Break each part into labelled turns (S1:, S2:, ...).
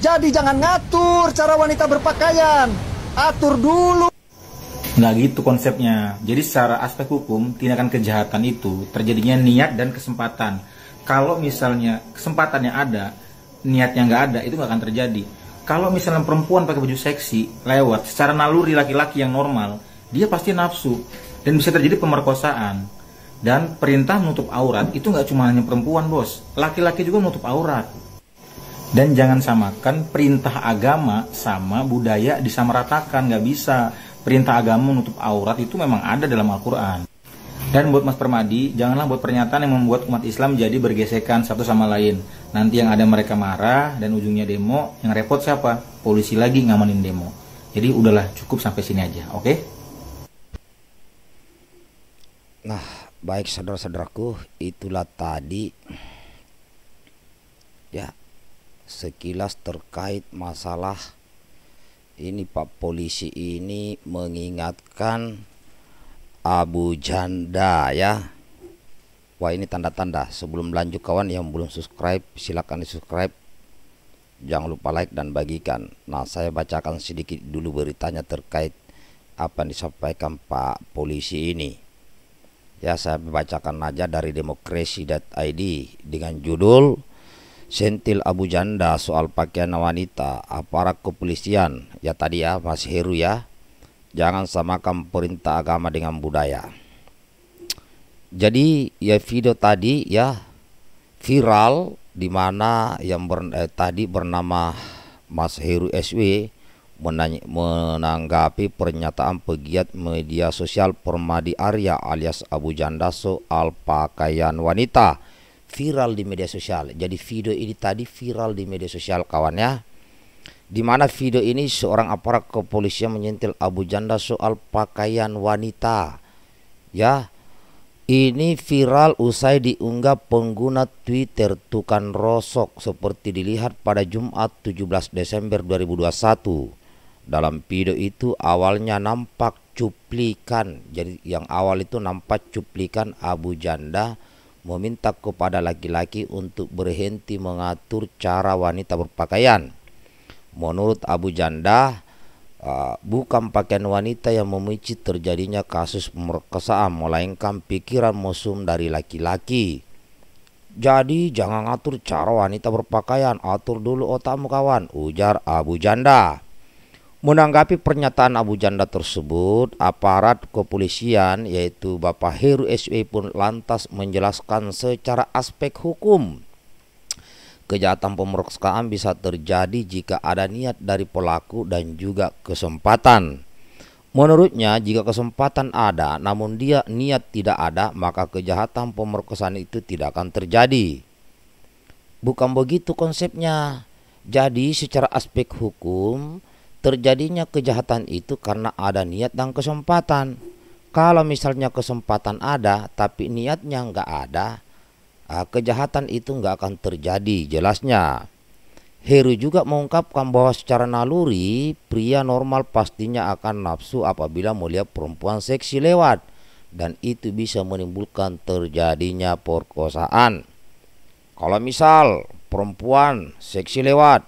S1: Jadi jangan ngatur cara wanita berpakaian. Atur dulu. Nah gitu konsepnya. Jadi secara aspek hukum, tindakan kejahatan itu terjadinya niat dan kesempatan. Kalau misalnya kesempatannya ada, niatnya nggak ada, itu nggak akan terjadi. Kalau misalnya perempuan pakai baju seksi, lewat, secara naluri laki-laki yang normal, dia pasti nafsu. Dan bisa terjadi pemerkosaan. Dan perintah menutup aurat itu nggak cuma hanya perempuan, bos. Laki-laki juga menutup aurat dan jangan samakan perintah agama sama budaya disamaratakan nggak bisa perintah agama menutup aurat itu memang ada dalam Al-Quran dan buat Mas Permadi janganlah buat pernyataan yang membuat umat Islam jadi bergesekan satu sama lain nanti yang ada mereka marah dan ujungnya demo yang repot siapa polisi lagi ngamanin demo jadi udahlah cukup sampai sini aja oke okay? nah baik saudara-saudaraku itulah tadi ya sekilas terkait masalah ini Pak polisi ini mengingatkan Abu Janda ya Wah ini tanda-tanda sebelum lanjut kawan yang belum subscribe silahkan di subscribe Jangan lupa like dan bagikan Nah saya bacakan sedikit dulu beritanya terkait apa yang disampaikan Pak polisi ini Ya saya bacakan aja dari demokrasi.id dengan judul sentil Abu Janda soal pakaian wanita aparat kepolisian ya tadi ya Mas Heru ya jangan samakan perintah agama dengan budaya jadi ya video tadi ya viral di mana yang ber, eh, tadi bernama Mas Heru SW menanya, menanggapi pernyataan pegiat media sosial Permadi Arya alias Abu Janda soal pakaian wanita viral di media sosial. Jadi video ini tadi viral di media sosial kawan ya. Di mana video ini seorang aparat kepolisian menyentil Abu Janda soal pakaian wanita. Ya. Ini viral usai diunggah pengguna Twitter Tukan Rosok seperti dilihat pada Jumat 17 Desember 2021. Dalam video itu awalnya nampak cuplikan. Jadi yang awal itu nampak cuplikan Abu Janda meminta kepada laki-laki untuk berhenti mengatur cara wanita berpakaian. Menurut Abu Janda, eh, bukan pakaian wanita yang memicu terjadinya kasus pemerkosaan, melainkan pikiran musuh dari laki-laki. Jadi jangan atur cara wanita berpakaian, atur dulu otakmu kawan, ujar Abu Janda. Menanggapi pernyataan Abu Janda tersebut, aparat kepolisian yaitu Bapak Heru SW pun lantas menjelaskan secara aspek hukum. Kejahatan pemerkosaan bisa terjadi jika ada niat dari pelaku dan juga kesempatan. Menurutnya, jika kesempatan ada namun dia niat tidak ada, maka kejahatan pemerkosaan itu tidak akan terjadi. Bukan begitu konsepnya. Jadi secara aspek hukum, Terjadinya kejahatan itu karena ada niat dan kesempatan. Kalau misalnya kesempatan ada tapi niatnya nggak ada, ah, kejahatan itu nggak akan terjadi jelasnya. Heru juga mengungkapkan bahwa secara naluri pria normal pastinya akan nafsu apabila melihat perempuan seksi lewat dan itu bisa menimbulkan terjadinya perkosaan. Kalau misal perempuan seksi lewat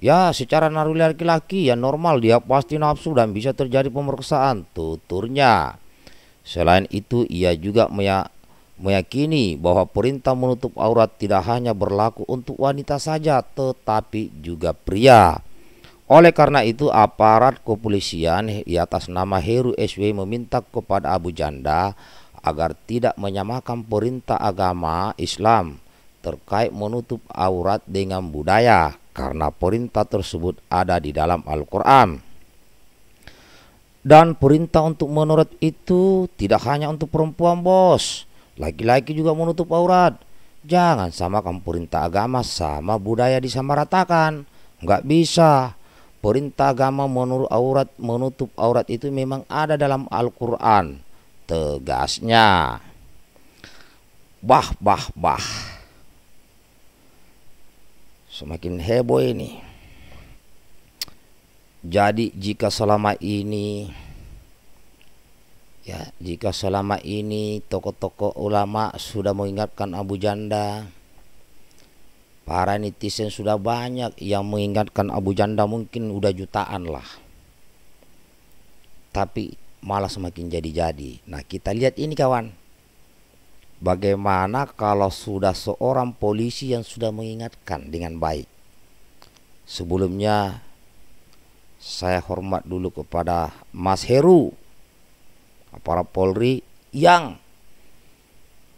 S1: Ya secara naluri laki-laki ya normal dia pasti nafsu dan bisa terjadi pemerkosaan tuturnya. Selain itu ia juga meyakini bahwa perintah menutup aurat tidak hanya berlaku untuk wanita saja tetapi juga pria. Oleh karena itu aparat kepolisian di atas nama Heru SW meminta kepada Abu Janda agar tidak menyamakan perintah agama Islam terkait menutup aurat dengan budaya karena perintah tersebut ada di dalam Al-Quran. Dan perintah untuk menurut itu tidak hanya untuk perempuan bos, laki-laki juga menutup aurat. Jangan samakan perintah agama sama budaya disamaratakan, nggak bisa. Perintah agama menurut aurat menutup aurat itu memang ada dalam Al-Qur'an. Tegasnya. Bah bah bah semakin heboh ini. Jadi jika selama ini ya jika selama ini tokoh-tokoh ulama sudah mengingatkan Abu Janda para netizen sudah banyak yang mengingatkan Abu Janda mungkin udah jutaan lah tapi malah semakin jadi-jadi nah kita lihat ini kawan Bagaimana kalau sudah seorang polisi yang sudah mengingatkan dengan baik? Sebelumnya saya hormat dulu kepada Mas Heru para Polri yang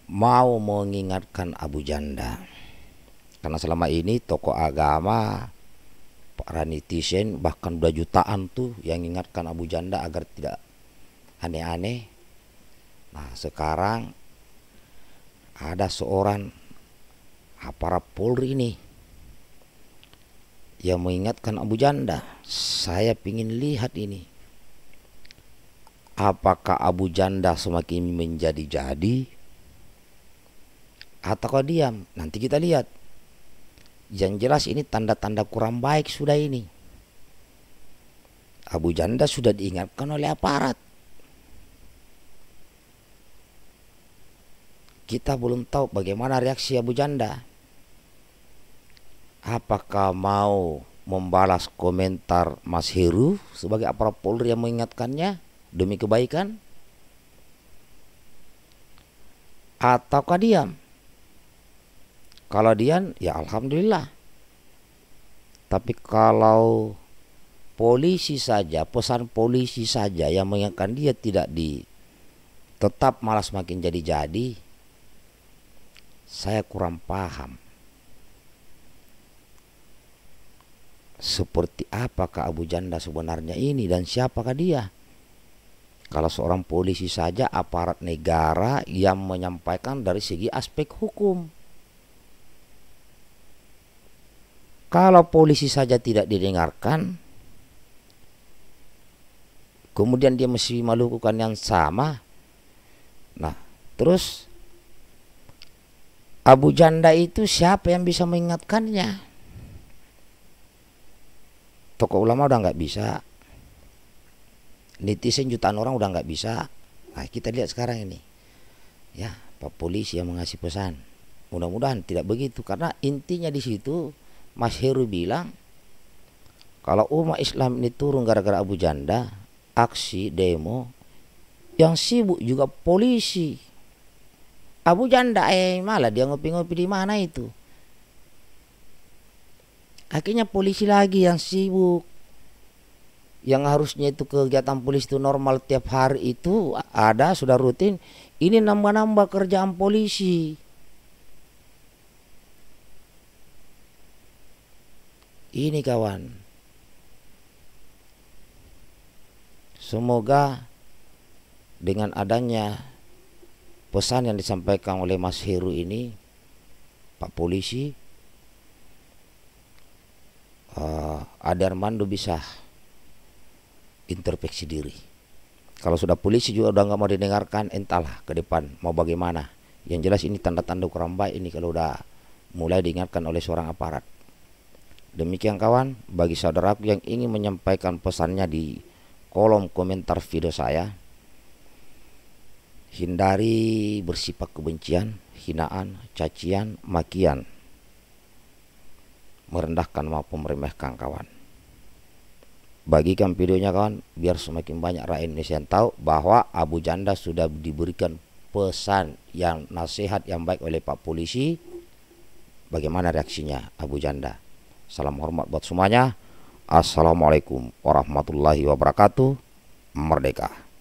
S1: mau mengingatkan Abu Janda. Karena selama ini tokoh agama para netizen bahkan dua jutaan tuh yang ingatkan Abu Janda agar tidak aneh-aneh. Nah, sekarang ada seorang aparat Polri ini yang mengingatkan Abu Janda, saya ingin lihat ini. Apakah Abu Janda semakin menjadi-jadi ataukah diam? Nanti kita lihat. Yang jelas ini tanda-tanda kurang baik sudah ini. Abu Janda sudah diingatkan oleh aparat. kita belum tahu bagaimana reaksi Abu Janda. Apakah mau membalas komentar Mas Heru sebagai aparat Polri yang mengingatkannya demi kebaikan? Ataukah diam? Kalau diam, ya alhamdulillah. Tapi kalau polisi saja, pesan polisi saja yang mengingatkan dia tidak di tetap malas makin jadi-jadi, saya kurang paham seperti apakah Abu Janda sebenarnya ini dan siapakah dia. Kalau seorang polisi saja aparat negara yang menyampaikan dari segi aspek hukum. Kalau polisi saja tidak didengarkan, kemudian dia mesti melakukan yang sama. Nah, terus Abu Janda itu siapa yang bisa mengingatkannya? Tokoh ulama udah nggak bisa. Netizen jutaan orang udah nggak bisa. Nah, kita lihat sekarang ini. Ya, Pak Polisi yang mengasih pesan. Mudah-mudahan tidak begitu karena intinya di situ Mas Heru bilang kalau umat Islam ini turun gara-gara Abu Janda, aksi demo yang sibuk juga polisi Abu Janda eh malah dia ngopi-ngopi di mana itu. Akhirnya polisi lagi yang sibuk. Yang harusnya itu kegiatan polisi itu normal tiap hari itu ada sudah rutin. Ini nambah-nambah kerjaan polisi. Ini kawan. Semoga dengan adanya pesan yang disampaikan oleh Mas Heru ini Pak Polisi uh, eh, Armando bisa introspeksi diri kalau sudah polisi juga udah nggak mau didengarkan entahlah ke depan mau bagaimana yang jelas ini tanda-tanda kurang baik ini kalau udah mulai diingatkan oleh seorang aparat Demikian kawan, bagi saudaraku yang ingin menyampaikan pesannya di kolom komentar video saya, Hindari bersifat kebencian, hinaan, cacian, makian. Merendahkan maupun meremehkan kawan. Bagikan videonya kawan, biar semakin banyak rakyat Indonesia yang tahu bahwa Abu Janda sudah diberikan pesan yang nasihat yang baik oleh Pak Polisi. Bagaimana reaksinya Abu Janda? Salam hormat buat semuanya. Assalamualaikum warahmatullahi wabarakatuh. Merdeka.